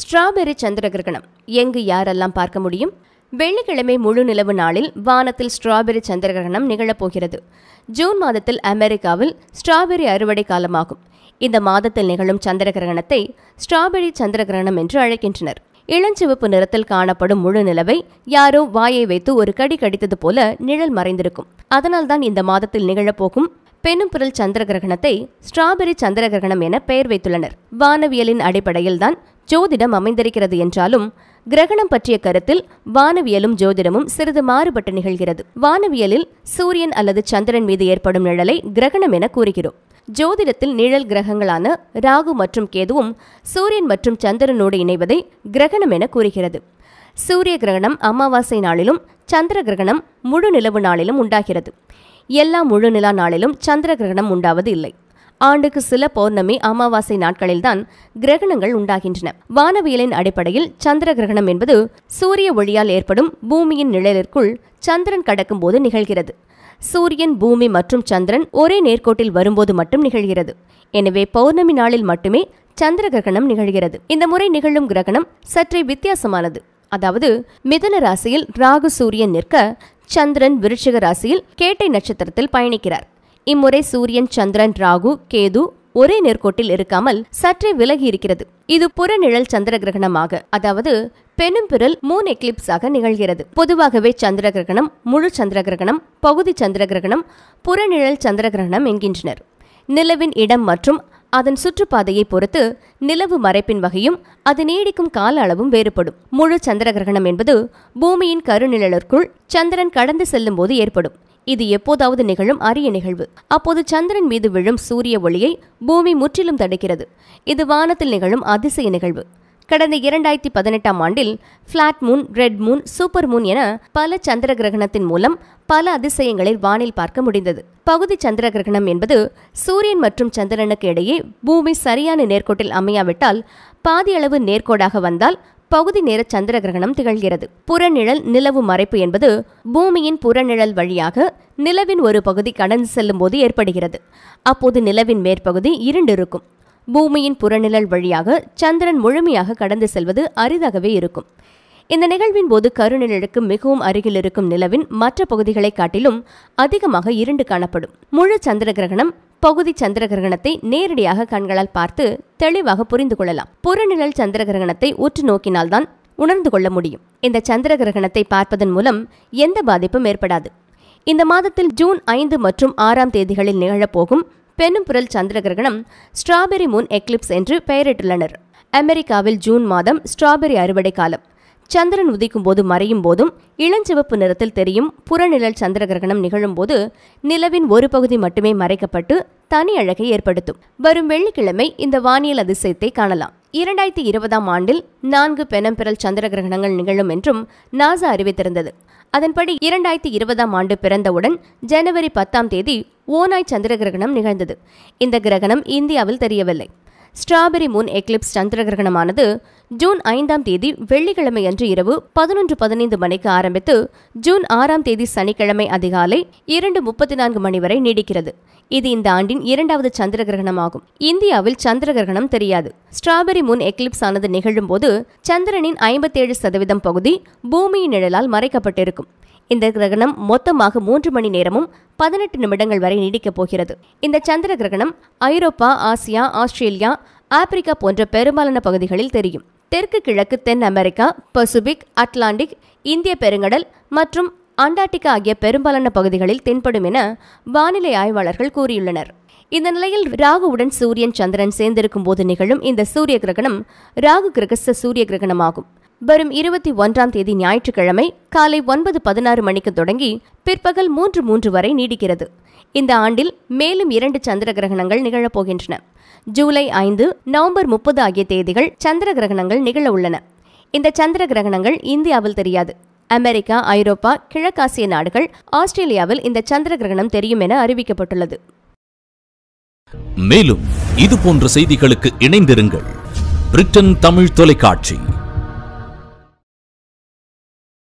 strawberry சந்திர கிரகணம் எங்கு யாரெல்லாம் பார்க்க முடியும் வெள்ளிக்கிழமை முழு நிலவு நாளில் வானத்தில் ஸ்ட்ராபெரி சந்திர கிரகணம் நிகழப்போகிறது ஜூன் மாதத்தில் அமெரிக்காவில் ஸ்ட்ராபெரி அறுவடை காலமாகும் இந்த மாதத்தில் நிகழும் சந்திர கிரகணத்தை ஸ்ட்ராபெரி சந்திர கிரகணம் என்று அழைக்கின்றனர் இளஞ்சிவப்பு நிறத்தில் காணப்படும் முழு நிலவை யாரோ வாயை வைத்து ஒரு கடி கடித்தது போல நிழல் மறைந்திருக்கும் அதனால்தான் இந்த மாதத்தில் நிகழப்போகும் பெனும்புரல் சந்திர கிரகணத்தை ஸ்ட்ராபெரி சந்திர கிரகணம் என பெயர் வைத்துள்ளனர் வானவியலின் அடிப்படையில்தான் ஜோதிடம் அமைந்திருக்கிறது என்றாலும் கிரகணம் பற்றிய கருத்தில் வானவியலும் ஜோதிடமும் சிறிது மாறுபட்டு நிகழ்கிறது வானவியலில் சூரியன் அல்லது சந்திரன் மீது ஏற்படும் நிழலை கிரகணம் என கூறுகிறோம் ஜோதிடத்தில் நிழல் கிரகங்களான ராகு மற்றும் கேதுவும் சூரியன் மற்றும் சந்திரனோடு இணைவதை கிரகணம் என கூறுகிறது சூரிய கிரகணம் அமாவாசை நாளிலும் சந்திர கிரகணம் முழு நிலவு நாளிலும் உண்டாகிறது எல்லா முழு நிலா நாளிலும் சந்திர கிரகணம் உண்டாவது இல்லை ஆண்டுக்கு சில பௌர்ணமி அமாவாசை நாட்களில்தான் கிரகணங்கள் உண்டாகின்றன வானவியலின் அடிப்படையில் சந்திர கிரகணம் என்பது சூரிய ஒளியால் ஏற்படும் பூமியின் நிழலிற்குள் சந்திரன் கடக்கும் போது நிகழ்கிறது சூரியன் பூமி மற்றும் சந்திரன் ஒரே நேர்கோட்டில் வரும்போது மட்டும் நிகழ்கிறது எனவே பௌர்ணமி நாளில் மட்டுமே சந்திர கிரகணம் நிகழ்கிறது இந்த முறை நிகழும் கிரகணம் சற்றே வித்தியாசமானது அதாவது மிதன ராசியில் ராகு சூரியன் நிற்க சந்திரன் விருட்சிக ராசியில் கேட்டை நட்சத்திரத்தில் பயணிக்கிறார் இம்முறை சூரியன் சந்திரன் ராகு கேது ஒரே நேர்கோட்டில் இருக்காமல் சற்றே விலகி இருக்கிறது இது புறநிழல் சந்திர கிரகணமாக அதாவது பிறல் மூன் எக்லிப்ஸாக நிகழ்கிறது பொதுவாகவே சந்திர கிரகணம் முழு சந்திர கிரகணம் பகுதி சந்திர கிரகணம் புறநிழல் சந்திர கிரகணம் என்கின்றனர் நிலவின் இடம் மற்றும் அதன் சுற்றுப்பாதையை பொறுத்து நிலவு மறைப்பின் வகையும் அது நீடிக்கும் கால அளவும் வேறுபடும் முழு சந்திர கிரகணம் என்பது பூமியின் கருநிழலுக்குள் சந்திரன் கடந்து செல்லும் போது ஏற்படும் இது எப்போதாவது நிகழும் அரிய நிகழ்வு அப்போது சந்திரன் மீது விழும் சூரிய ஒளியை பூமி முற்றிலும் தடுக்கிறது இது வானத்தில் நிகழும் அதிசய நிகழ்வு கடந்த இரண்டாயிரத்தி பதினெட்டாம் ஆண்டில் blood moon red moon super moon என பல சந்திர கிரகணத்தின் மூலம் பல அதிசயங்களை வானில் பார்க்க முடிந்தது பகுதி சந்திர கிரகணம் என்பது சூரியன் மற்றும் சந்திரனுக்கு இடையே பூமி சரியான நேர்கோட்டில் அமையாவிட்டால் பாதியளவு நேர்கோடாக வந்தால் பகுதி நேர சந்திர கிரகணம் திகழ்கிறது புறநிழல் நிலவு மறைப்பு என்பது பூமியின் புறநிழல் வழியாக நிலவின் ஒரு பகுதி கடந்து செல்லும் போது ஏற்படுகிறது அப்போது நிலவின் மேற்பகுதி இருண்டிருக்கும் பூமியின் புறநிழல் வழியாக சந்திரன் முழுமையாக கடந்து செல்வது அரிதாகவே இருக்கும் இந்த நிகழ்வின் போது கருநிழலுக்கு மிகவும் அருகில் இருக்கும் நிலவின் மற்ற பகுதிகளை காட்டிலும் அதிகமாக இருண்டு காணப்படும் முழு சந்திர கிரகணம் பகுதி சந்திர கிரகணத்தை நேரடியாக கண்களால் பார்த்து தெளிவாக புரிந்து கொள்ளலாம் புறநிழல் சந்திர கிரகணத்தை உற்று நோக்கினால்தான் உணர்ந்து கொள்ள முடியும் இந்த சந்திர கிரகணத்தை பார்ப்பதன் மூலம் எந்த பாதிப்பும் ஏற்படாது இந்த மாதத்தில் ஜூன் ஐந்து மற்றும் ஆறாம் தேதிகளில் நிகழப்போகும் பெண்ணும் புரல் சந்திர கிரகணம் ஸ்ட்ராபெரி மூன் எக்லிப்ஸ் என்று பெயரிட்டுள்ளனர் அமெரிக்காவில் ஜூன் மாதம் ஸ்ட்ராபெரி அறுவடை காலம் சந்திரன் உதிக்கும் போது மறையும் போதும் இளஞ்சிவப்பு நிறத்தில் தெரியும் புறநிழல் சந்திர கிரகணம் நிகழும்போது நிலவின் ஒரு பகுதி மட்டுமே மறைக்கப்பட்டு தனி அழகை ஏற்படுத்தும் வரும் வெள்ளிக்கிழமை இந்த வானியல் அதிசயத்தை காணலாம் இரண்டாயிரத்தி இருபதாம் ஆண்டில் நான்கு பெனம்பிரல் சந்திர கிரகணங்கள் நிகழும் என்றும் நாசா அறிவித்திருந்தது அதன்படி இரண்டாயிரத்தி இருபதாம் ஆண்டு பிறந்தவுடன் ஜனவரி பத்தாம் தேதி ஓனாய் சந்திர கிரகணம் நிகழ்ந்தது இந்த கிரகணம் இந்தியாவில் தெரியவில்லை ஸ்ட்ராபெரி மூன் எக்லிப்ஸ் சந்திர கிரகணமானது ஜூன் ஐந்தாம் தேதி வெள்ளிக்கிழமை அன்று இரவு பதினொன்று பதினைந்து மணிக்கு ஆரம்பித்து ஜூன் ஆறாம் தேதி சனிக்கிழமை அதிகாலை இரண்டு முப்பத்தி நான்கு மணி வரை நீடிக்கிறது இது இந்த ஆண்டின் இரண்டாவது சந்திர கிரகணமாகும் இந்தியாவில் சந்திர கிரகணம் தெரியாது ஸ்ட்ராபெரி முன் எக்லிப்ஸ் ஆனது நிகழும்போது சந்திரனின் ஐம்பத்தேழு சதவீதம் பகுதி பூமியின் நிழலால் மறைக்கப்பட்டிருக்கும் இந்த கிரகணம் மொத்தமாக மூன்று மணி நேரமும் பதினெட்டு நிமிடங்கள் வரை நீடிக்கப் போகிறது இந்த சந்திர கிரகணம் ஐரோப்பா ஆசியா ஆஸ்திரேலியா ஆப்பிரிக்கா போன்ற பெரும்பாலான பகுதிகளில் தெரியும் தெற்கு கிழக்கு தென் அமெரிக்கா பசிபிக் அட்லாண்டிக் இந்திய பெருங்கடல் மற்றும் அண்டார்டிகா ஆகிய பெரும்பாலான பகுதிகளில் தென்படும் என வானிலை ஆய்வாளர்கள் கூறியுள்ளனர் இந்த நிலையில் ராகுவுடன் சூரியன் சந்திரன் சேர்ந்திருக்கும் போது நிகழும் இந்த சூரிய கிரகணம் ராகு கிரகஸ்த சூரிய கிரகணமாகும் வரும் இருபத்தி ஒன்றாம் தேதி ஞாயிற்றுக்கிழமை காலை ஒன்பது பதினாறு மணிக்கு தொடங்கி பிற்பகல் மூன்று மூன்று வரை நீடிக்கிறது இந்த ஆண்டில் மேலும் இரண்டு சந்திர கிரகணங்கள் நிகழப்போகின்றன ஜூலை ஐந்து நவம்பர் முப்பது ஆகிய தேதிகள் சந்திர கிரகணங்கள் நிகழ உள்ளன இந்த சந்திர கிரகணங்கள் இந்தியாவில் தெரியாது அமெரிக்கா ஐரோப்பா கிழக்காசிய நாடுகள் ஆஸ்திரேலியாவில் இந்த சந்திர கிரகணம் தெரியும் என அறிவிக்கப்பட்டுள்ளது மேலும் இது போன்ற செய்திகளுக்கு இணைந்திருங்கள் பிரிட்டன் தமிழ் தொலைக்காட்சி